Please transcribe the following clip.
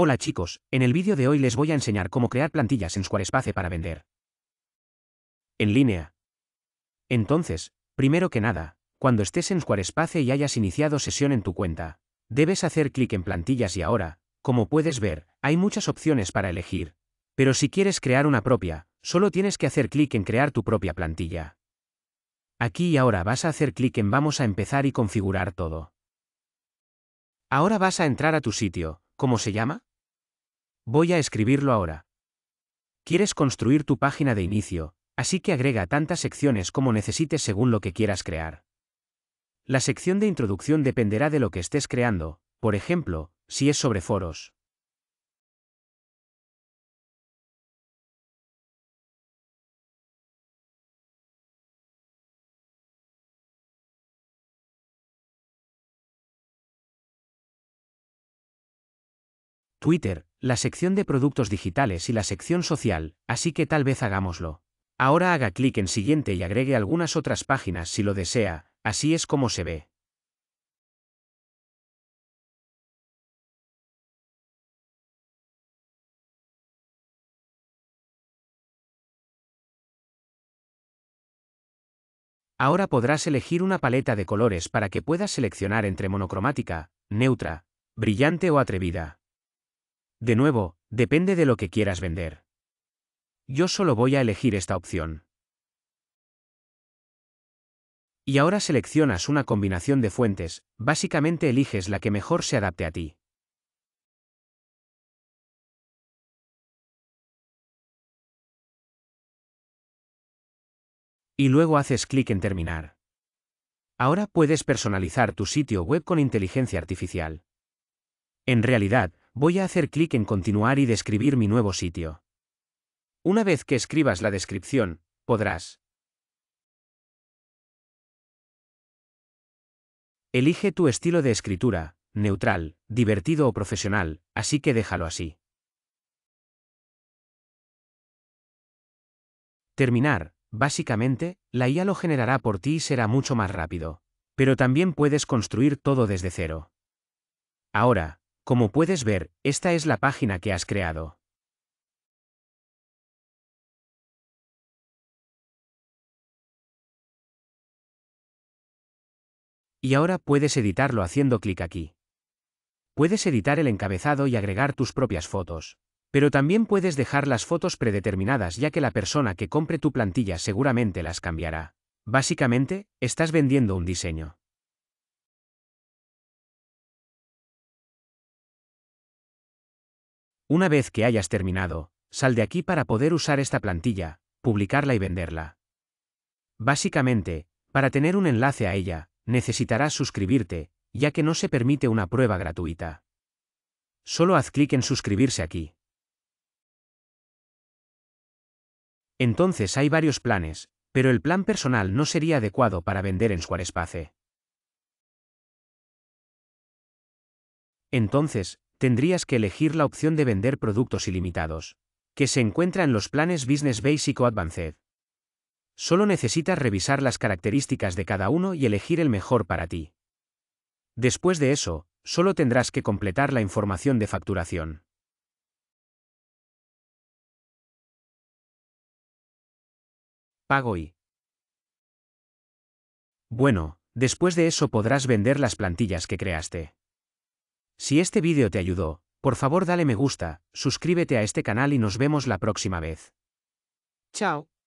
Hola chicos, en el vídeo de hoy les voy a enseñar cómo crear plantillas en Squarespace para vender. En línea. Entonces, primero que nada, cuando estés en Squarespace y hayas iniciado sesión en tu cuenta, debes hacer clic en plantillas y ahora, como puedes ver, hay muchas opciones para elegir. Pero si quieres crear una propia, solo tienes que hacer clic en crear tu propia plantilla. Aquí y ahora vas a hacer clic en vamos a empezar y configurar todo. Ahora vas a entrar a tu sitio, ¿cómo se llama? Voy a escribirlo ahora. Quieres construir tu página de inicio, así que agrega tantas secciones como necesites según lo que quieras crear. La sección de introducción dependerá de lo que estés creando, por ejemplo, si es sobre foros. Twitter, la sección de productos digitales y la sección social, así que tal vez hagámoslo. Ahora haga clic en siguiente y agregue algunas otras páginas si lo desea, así es como se ve. Ahora podrás elegir una paleta de colores para que puedas seleccionar entre monocromática, neutra, brillante o atrevida. De nuevo, depende de lo que quieras vender. Yo solo voy a elegir esta opción. Y ahora seleccionas una combinación de fuentes, básicamente eliges la que mejor se adapte a ti. Y luego haces clic en Terminar. Ahora puedes personalizar tu sitio web con inteligencia artificial. En realidad, Voy a hacer clic en Continuar y describir mi nuevo sitio. Una vez que escribas la descripción, podrás. Elige tu estilo de escritura, neutral, divertido o profesional, así que déjalo así. Terminar. Básicamente, la IA lo generará por ti y será mucho más rápido. Pero también puedes construir todo desde cero. Ahora, como puedes ver, esta es la página que has creado. Y ahora puedes editarlo haciendo clic aquí. Puedes editar el encabezado y agregar tus propias fotos. Pero también puedes dejar las fotos predeterminadas ya que la persona que compre tu plantilla seguramente las cambiará. Básicamente, estás vendiendo un diseño. Una vez que hayas terminado, sal de aquí para poder usar esta plantilla, publicarla y venderla. Básicamente, para tener un enlace a ella, necesitarás suscribirte, ya que no se permite una prueba gratuita. Solo haz clic en suscribirse aquí. Entonces hay varios planes, pero el plan personal no sería adecuado para vender en Squarespace. Entonces, tendrías que elegir la opción de vender productos ilimitados, que se encuentra en los planes Business Basic o Advanced. Solo necesitas revisar las características de cada uno y elegir el mejor para ti. Después de eso, solo tendrás que completar la información de facturación. Pago y. Bueno, después de eso podrás vender las plantillas que creaste. Si este vídeo te ayudó, por favor dale me gusta, suscríbete a este canal y nos vemos la próxima vez. Chao.